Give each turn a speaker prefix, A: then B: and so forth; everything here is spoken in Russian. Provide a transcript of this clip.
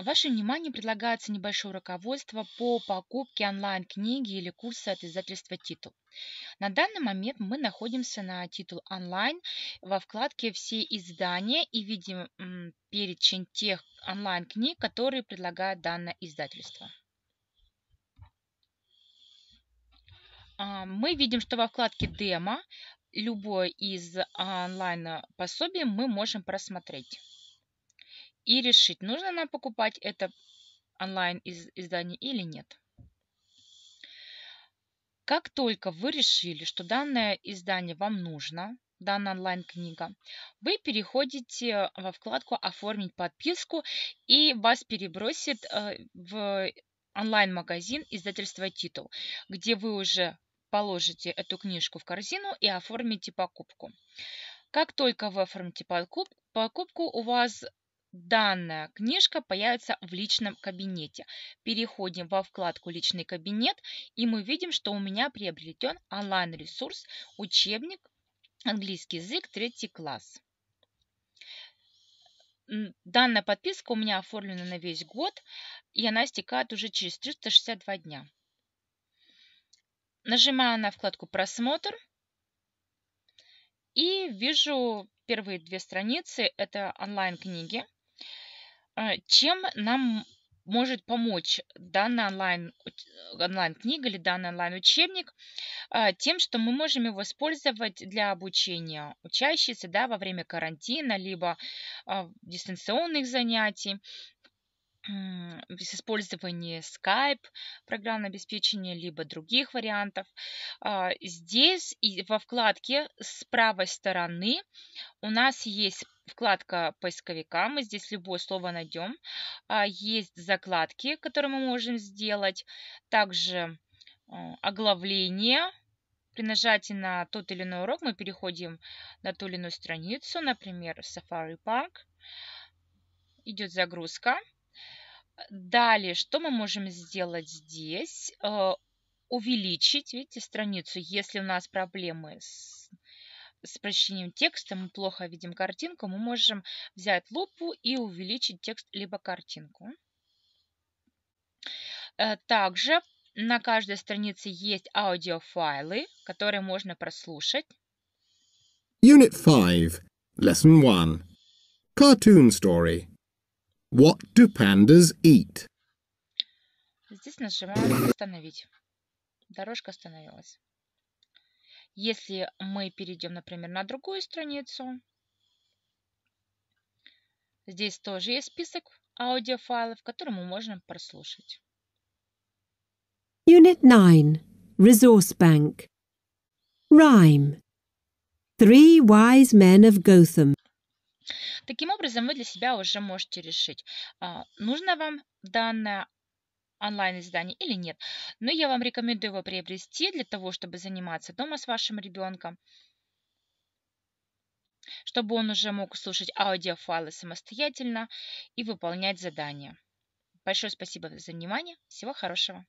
A: А Вашему вниманию предлагается небольшое руководство по покупке онлайн-книги или курса от издательства «Титул». На данный момент мы находимся на «Титул онлайн» во вкладке «Все издания» и видим перечень тех онлайн-книг, которые предлагает данное издательство. А, мы видим, что во вкладке «Демо» любое из а, онлайн-пособий мы можем просмотреть и решить, нужно нам покупать это онлайн из издание или нет. Как только вы решили, что данное издание вам нужно, данная онлайн-книга, вы переходите во вкладку «Оформить подписку» и вас перебросит э, в онлайн-магазин издательства «Титул», где вы уже положите эту книжку в корзину и оформите покупку. Как только вы оформите покупку, у вас Данная книжка появится в личном кабинете. Переходим во вкладку «Личный кабинет» и мы видим, что у меня приобретен онлайн-ресурс «Учебник. Английский язык. Третий класс». Данная подписка у меня оформлена на весь год, и она истекает уже через 362 дня. Нажимаю на вкладку «Просмотр» и вижу первые две страницы. Это онлайн-книги – а, чем нам может помочь данная онлайн, э, онлайн-книга или данный онлайн-учебник а, тем, что мы можем его использовать для обучения учащихся да, во время карантина, либо а, дистанционных занятий без использования Skype, программного обеспечения, либо других вариантов. А, здесь во вкладке с правой стороны у нас есть вкладка поисковика, мы здесь любое слово найдем. А, есть закладки, которые мы можем сделать, также а, оглавление. При нажатии на тот или иной урок мы переходим на ту или иную страницу, например, Safari Park. Идет загрузка. Далее, что мы можем сделать здесь? Э, увеличить, видите, страницу. Если у нас проблемы с, с прочтением текста, мы плохо видим картинку, мы можем взять лупу и увеличить текст либо картинку. Э, также на каждой странице есть аудиофайлы, которые можно прослушать. Unit 5, Lesson 1. Cartoon Story. What do pandas eat? Здесь нажимаем «Остановить». Дорожка остановилась. Если мы перейдем, например, на другую страницу, здесь тоже есть список аудиофайлов, которые мы можем прослушать. Unit 9. Resource Bank. Rhyme. Three wise men of Gotham. Таким образом, вы для себя уже можете решить, а, нужно вам данное онлайн-издание или нет. Но я вам рекомендую его приобрести для того, чтобы заниматься дома с вашим ребенком, чтобы он уже мог слушать аудиофайлы самостоятельно и выполнять задания. Большое спасибо за внимание. Всего хорошего.